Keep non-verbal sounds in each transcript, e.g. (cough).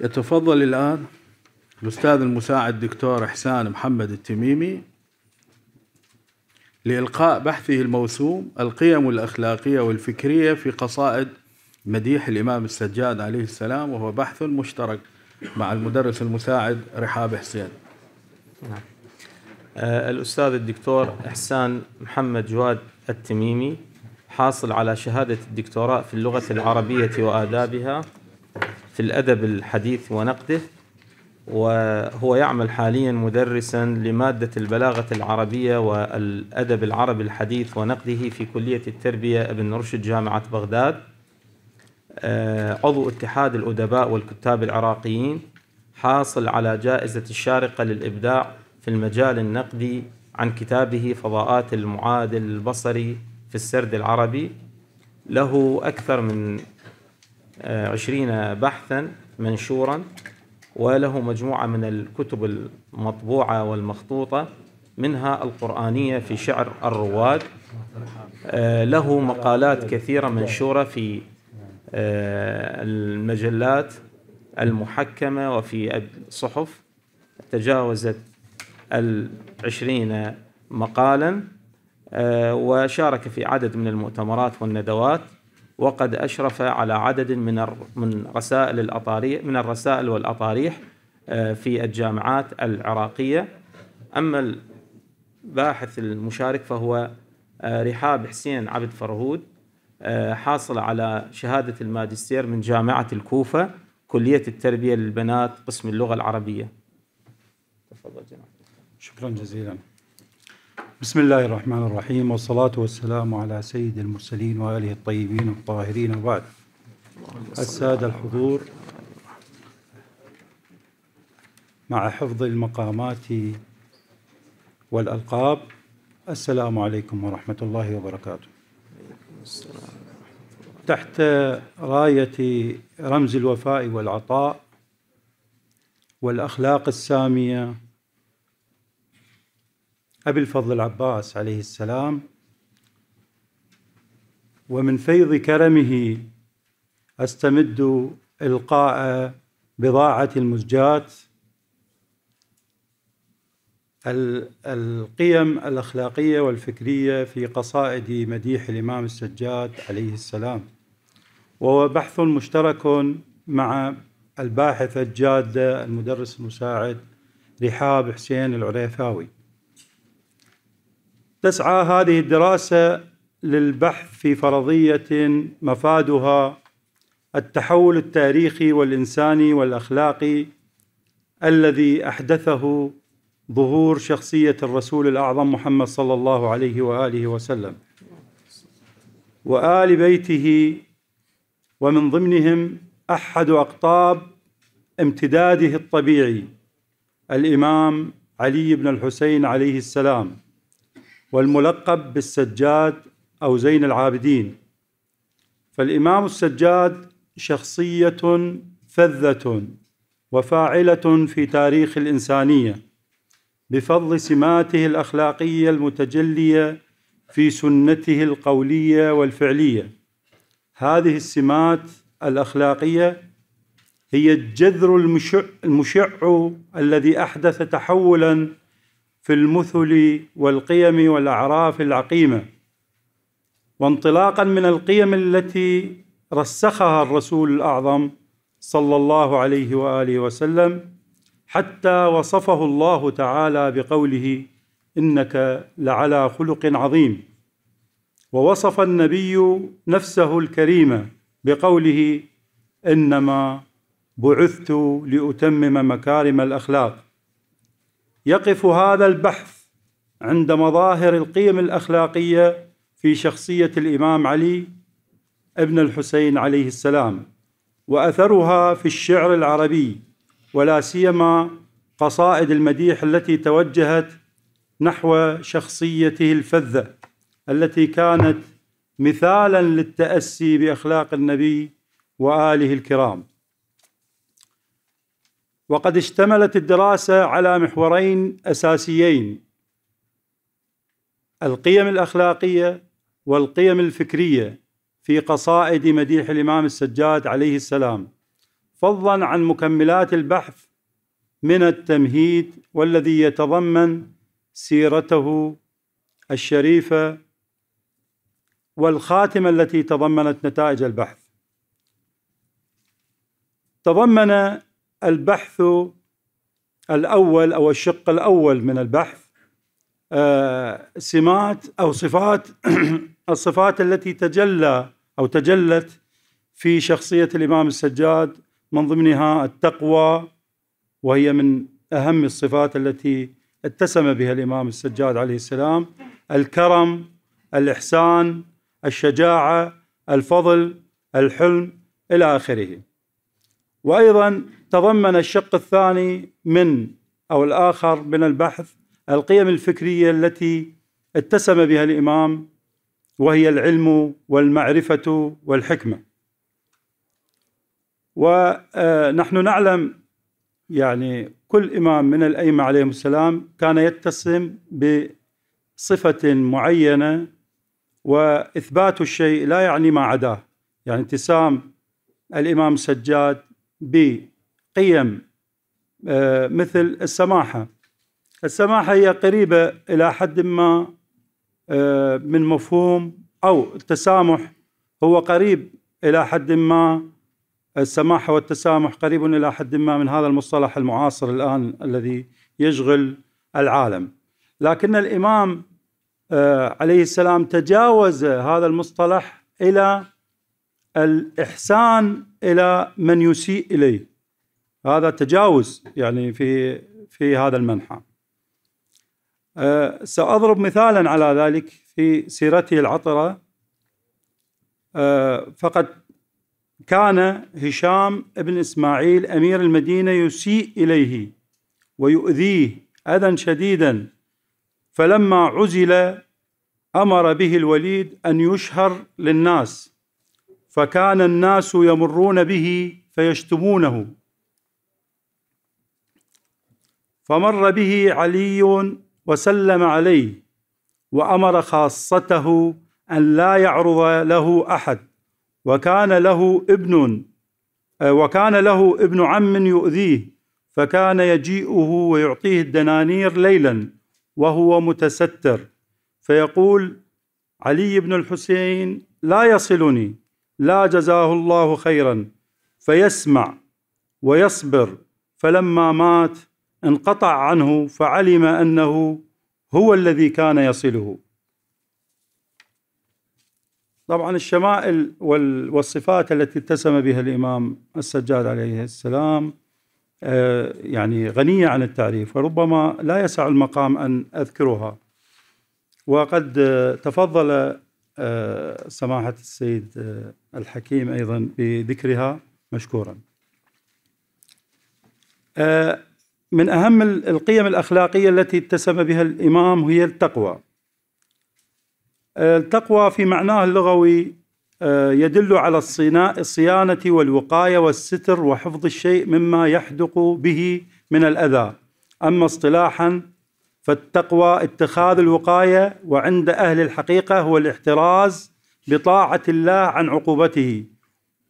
يتفضل الآن الأستاذ المساعد الدكتور إحسان محمد التميمي لإلقاء بحثه الموسوم القيم الأخلاقية والفكرية في قصائد مديح الإمام السجاد عليه السلام وهو بحث مشترك مع المدرس المساعد رحاب حسين نعم. آه، الأستاذ الدكتور إحسان محمد جواد التميمي حاصل على شهادة الدكتوراه في اللغة العربية وآدابها في الأدب الحديث ونقده وهو يعمل حاليا مدرسا لمادة البلاغة العربية والأدب العربي الحديث ونقده في كلية التربية ابن رشد جامعة بغداد آه، عضو اتحاد الأدباء والكتاب العراقيين حاصل على جائزة الشارقة للإبداع في المجال النقدي عن كتابه فضاءات المعادل البصري في السرد العربي له أكثر من آه، عشرين بحثا منشورا وله مجموعة من الكتب المطبوعة والمخطوطة منها القرآنية في شعر الرواد آه، له مقالات كثيرة منشورة في آه، المجلات المحكمة وفي الصحف تجاوزت العشرين مقالا وشارك في عدد من المؤتمرات والندوات وقد أشرف على عدد من من رسائل الأطاريح من الرسائل والأطاريح آه، في الجامعات العراقية أما الباحث المشارك فهو آه، رحاب حسين عبد فرهود آه، حاصل على شهادة الماجستير من جامعة الكوفة كلية التربية للبنات قسم اللغة العربية تفضل جناب شكرا جزيلا بسم الله الرحمن الرحيم والصلاة والسلام على سيد المرسلين وآله الطيبين الطاهرين وبعد السادة الحضور مع حفظ المقامات والألقاب السلام عليكم ورحمة الله وبركاته تحت راية رمز الوفاء والعطاء والأخلاق السامية أبي الفضل العباس عليه السلام ومن فيض كرمه أستمد إلقاء بضاعة المزجاة القيم الأخلاقية والفكرية في قصائد مديح الإمام السجاد عليه السلام وهو بحث مشترك مع الباحثة الجادة المدرس المساعد رحاب حسين العريفاوي تسعى هذه الدراسة للبحث في فرضية مفادها التحول التاريخي والإنساني والأخلاقي الذي أحدثه ظهور شخصية الرسول الأعظم محمد صلى الله عليه وآله وسلم وآل بيته ومن ضمنهم أحد أقطاب امتداده الطبيعي الإمام علي بن الحسين عليه السلام والملقب بالسجاد أو زين العابدين فالإمام السجاد شخصية فذة وفاعلة في تاريخ الإنسانية بفضل سماته الأخلاقية المتجلية في سنته القولية والفعلية هذه السمات الأخلاقية هي الجذر المشع, المشع الذي أحدث تحولاً في المثل والقيم والاعراف العقيمه وانطلاقا من القيم التي رسخها الرسول الاعظم صلى الله عليه واله وسلم حتى وصفه الله تعالى بقوله انك لعلى خلق عظيم ووصف النبي نفسه الكريمه بقوله انما بعثت لاتمم مكارم الاخلاق يقف هذا البحث عند مظاهر القيم الاخلاقيه في شخصيه الامام علي ابن الحسين عليه السلام واثرها في الشعر العربي ولا سيما قصائد المديح التي توجهت نحو شخصيته الفذه التي كانت مثالا للتاسي باخلاق النبي واله الكرام وقد اشتملت الدراسة على محورين أساسيين القيم الأخلاقية والقيم الفكرية في قصائد مديح الإمام السجاد عليه السلام فضلا عن مكملات البحث من التمهيد والذي يتضمن سيرته الشريفة والخاتمة التي تضمنت نتائج البحث تضمن البحث الأول أو الشق الأول من البحث آه، سمات أو صفات (clears throat) الصفات التي تجلى أو تجلت في شخصية الإمام السجاد من ضمنها التقوى وهي من أهم الصفات التي اتسم بها الإمام السجاد عليه السلام الكرم الإحسان الشجاعة الفضل الحلم إلى آخره وأيضا تضمن الشق الثاني من أو الآخر من البحث القيم الفكرية التي اتسم بها الإمام وهي العلم والمعرفة والحكمة ونحن نعلم يعني كل إمام من الأئمة عليهم السلام كان يتسم بصفة معينة وإثبات الشيء لا يعني ما عداه يعني اتسام الإمام سجاد ب قيم آه، مثل السماحة السماحة هي قريبة إلى حد ما آه، من مفهوم أو التسامح هو قريب إلى حد ما السماحة والتسامح قريب إلى حد ما من هذا المصطلح المعاصر الآن الذي يشغل العالم لكن الإمام آه، عليه السلام تجاوز هذا المصطلح إلى الإحسان إلى من يسيء إليه هذا تجاوز يعني في في هذا المنحى أه سأضرب مثالا على ذلك في سيرته العطرة أه فقد كان هشام بن إسماعيل أمير المدينة يسيء إليه ويؤذيه أذى شديدا فلما عزل أمر به الوليد أن يشهر للناس فكان الناس يمرون به فيشتمونه فمر به علي وسلم عليه وامر خاصته ان لا يعرض له احد وكان له ابن آه، وكان له ابن عم يؤذيه فكان يجيئه ويعطيه الدنانير ليلا وهو متستر فيقول علي بن الحسين لا يصلني لا جزاه الله خيرا فيسمع ويصبر فلما مات انقطع عنه فعلم انه هو الذي كان يصله طبعا الشمائل والصفات التي اتسم بها الامام السجاد عليه السلام آه، يعني غنيه عن التعريف وربما لا يسع المقام ان اذكرها وقد آه، تفضل آه، سماحه السيد الحكيم ايضا بذكرها مشكورا من أهم القيم الأخلاقية التي اتسم بها الإمام هي التقوى آه، التقوى في معناه اللغوي آه، يدل على الصيانة والوقاية والستر وحفظ الشيء مما يحدق به من الأذى أما اصطلاحا فالتقوى اتخاذ الوقاية وعند أهل الحقيقة هو الاحتراز بطاعة الله عن عقوبته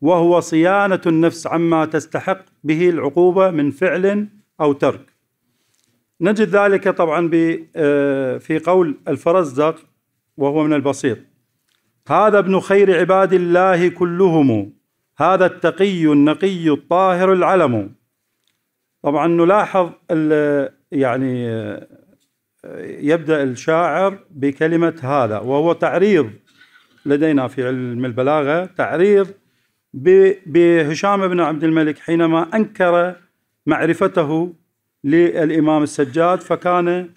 وهو صيانة النفس عما تستحق به العقوبة من فعل أو ترك نجد ذلك طبعا آه، في قول الفرزدق وهو من البسيط هذا ابن خير عباد الله كلهم هذا التقي النقي الطاهر العلم طبعا نلاحظ يعني آه، يبدا الشاعر بكلمه هذا وهو تعريض لدينا في علم البلاغه تعريض بهشام بن عبد الملك حينما انكر معرفته للإمام السجاد فكان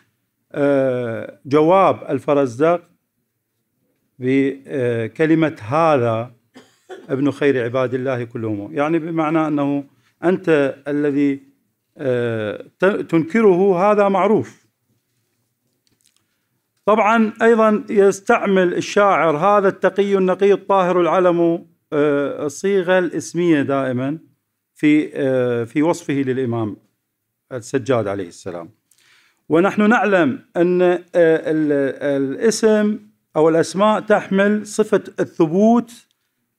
آه، جواب الفرزدق بكلمة آه، هذا ابن خير عباد الله كلهم يعني بمعنى أنه أنت الذي آه، تنكره هذا معروف طبعا أيضا يستعمل الشاعر هذا التقي النقي الطاهر العلم الصيغة الاسمية دائما في آه، في وصفه للامام السجاد عليه السلام ونحن نعلم ان آه، الاسم او الاسماء تحمل صفه الثبوت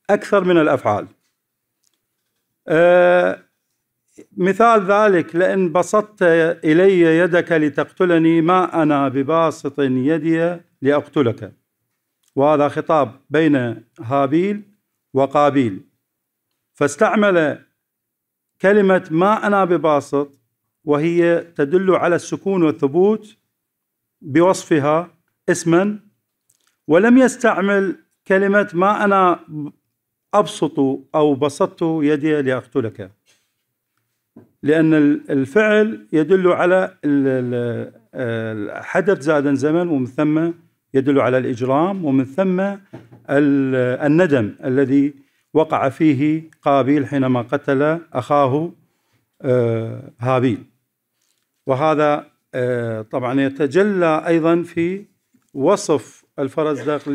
اكثر من الافعال آه، مثال ذلك لئن بسطت الي يدك لتقتلني ما انا بباسط يدي لاقتلك وهذا خطاب بين هابيل وقابيل فاستعمل كلمة ما أنا بباسط وهي تدل على السكون والثبوت بوصفها اسما ولم يستعمل كلمة ما أنا أبسط أو بسطت يدي لأقتلك لأن الفعل يدل على الحدث زادا زمن ومن ثم يدل على الإجرام ومن ثم الندم الذي وقع فيه قابيل حينما قتل أخاه آه، هابيل وهذا آه، طبعا يتجلى أيضا في وصف الفرزدق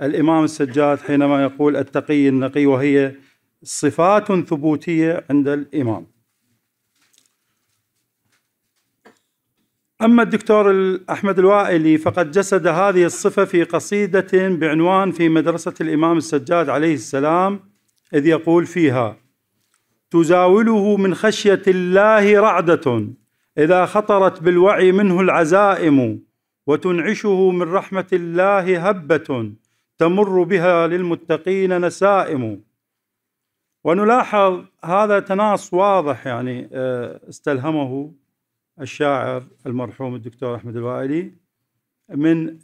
للإمام السجاد حينما يقول التقي النقي وهي صفات ثبوتية عند الإمام أما الدكتور أحمد الوائلي فقد جسد هذه الصفة في قصيدة بعنوان في مدرسة الإمام السجاد عليه السلام إذ يقول فيها تزاوله من خشية الله رعدة إذا خطرت بالوعي منه العزائم وتنعشه من رحمة الله هبة تمر بها للمتقين نسائم ونلاحظ هذا تناص واضح يعني آه، استلهمه الشاعر المرحوم الدكتور أحمد الوائلي من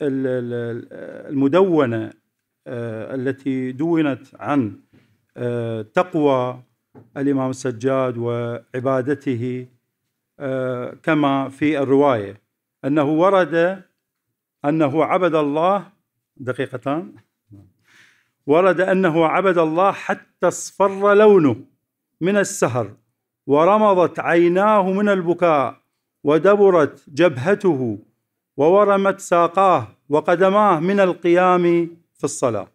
المدونة آه، التي دونت عن آه، تقوى الإمام السجاد وعبادته آه، كما في الرواية أنه ورد أنه عبد الله دقيقتان ورد أنه عبد الله حتى اصفر لونه من السهر ورمضت عيناه من البكاء ودبرت جبهته وورمت ساقاه وقدماه من القيام في الصلاه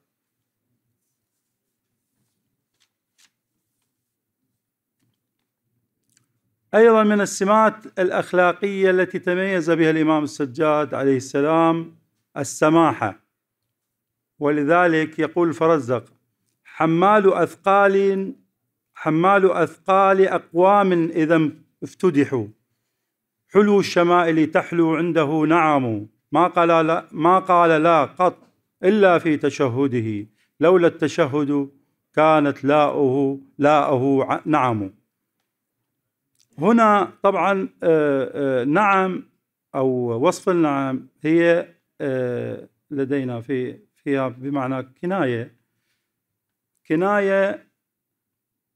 ايضا من السمات الاخلاقيه التي تميز بها الامام السجاد عليه السلام السماحه ولذلك يقول الفرزدق حمال اثقال حمال اثقال اقوام اذا افتدحوا حلو الشمائل تحلو عنده نعم ما قال لا, ما قال لا قط إلا في تشهده لولا التشهد كانت لاؤه لاؤه نعم هنا طبعا آه، آه، نعم أو وصف النعم هي آه، لدينا في فيها بمعنى كناية كناية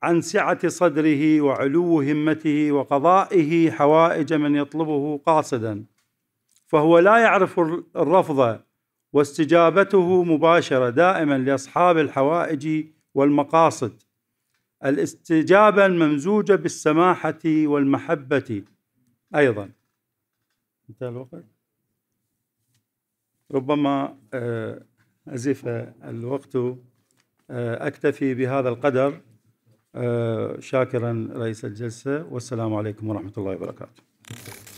عن سعة صدره وعلو همته وقضائه حوائج من يطلبه قاصدا فهو لا يعرف الرفض واستجابته مباشرة دائما لأصحاب الحوائج والمقاصد الاستجابة الممزوجة بالسماحة والمحبة أيضا انتهى الوقت ربما آه، أزف الوقت آه، أكتفي بهذا القدر آه، شاكرا رئيس الجلسة والسلام عليكم ورحمة الله وبركاته